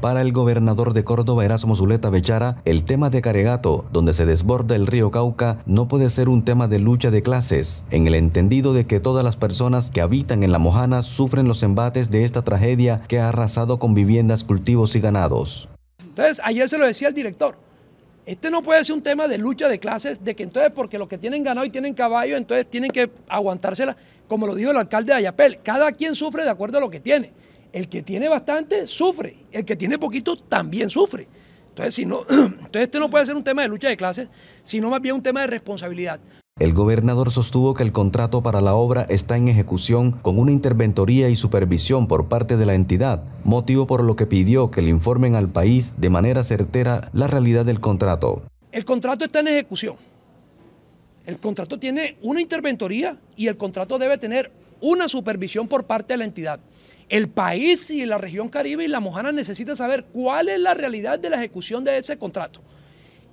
Para el gobernador de Córdoba, Erasmo Zuleta Bechara, el tema de Caregato, donde se desborda el río Cauca, no puede ser un tema de lucha de clases, en el entendido de que todas las personas que habitan en La Mojana sufren los embates de esta tragedia que ha arrasado con viviendas, cultivos y ganados. Entonces, ayer se lo decía al director, este no puede ser un tema de lucha de clases, de que entonces porque los que tienen ganado y tienen caballo, entonces tienen que aguantársela, como lo dijo el alcalde de Ayapel, cada quien sufre de acuerdo a lo que tiene. El que tiene bastante sufre, el que tiene poquito también sufre. Entonces, si no, entonces este no puede ser un tema de lucha de clases, sino más bien un tema de responsabilidad. El gobernador sostuvo que el contrato para la obra está en ejecución con una interventoría y supervisión por parte de la entidad, motivo por lo que pidió que le informen al país de manera certera la realidad del contrato. El contrato está en ejecución. El contrato tiene una interventoría y el contrato debe tener una supervisión por parte de la entidad. El país y la región Caribe y la Mojana necesita saber cuál es la realidad de la ejecución de ese contrato.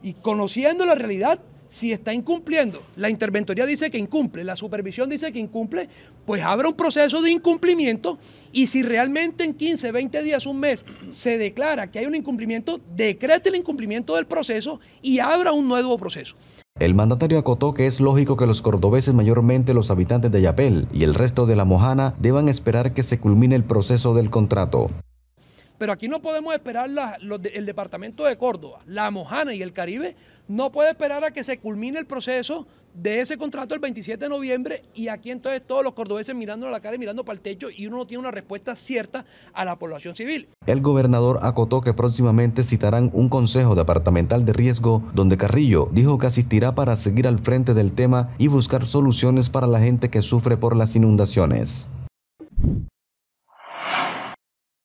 Y conociendo la realidad, si está incumpliendo, la interventoría dice que incumple, la supervisión dice que incumple, pues abra un proceso de incumplimiento y si realmente en 15, 20 días, un mes, se declara que hay un incumplimiento, decrete el incumplimiento del proceso y abra un nuevo proceso. El mandatario acotó que es lógico que los cordobeses, mayormente los habitantes de Yapel y el resto de la Mojana, deban esperar que se culmine el proceso del contrato. Pero aquí no podemos esperar el departamento de Córdoba, la Mojana y el Caribe, no puede esperar a que se culmine el proceso de ese contrato el 27 de noviembre y aquí entonces todos los cordobeses mirando a la cara y mirando para el techo y uno no tiene una respuesta cierta a la población civil. El gobernador acotó que próximamente citarán un consejo departamental de riesgo donde Carrillo dijo que asistirá para seguir al frente del tema y buscar soluciones para la gente que sufre por las inundaciones.